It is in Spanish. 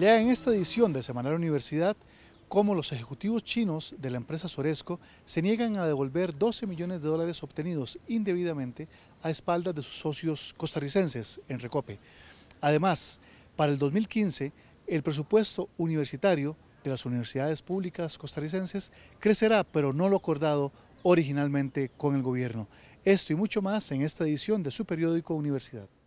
Lea en esta edición de Semanal Universidad cómo los ejecutivos chinos de la empresa Soresco se niegan a devolver 12 millones de dólares obtenidos indebidamente a espaldas de sus socios costarricenses en Recope. Además, para el 2015, el presupuesto universitario de las universidades públicas costarricenses crecerá, pero no lo acordado originalmente con el gobierno. Esto y mucho más en esta edición de su periódico Universidad.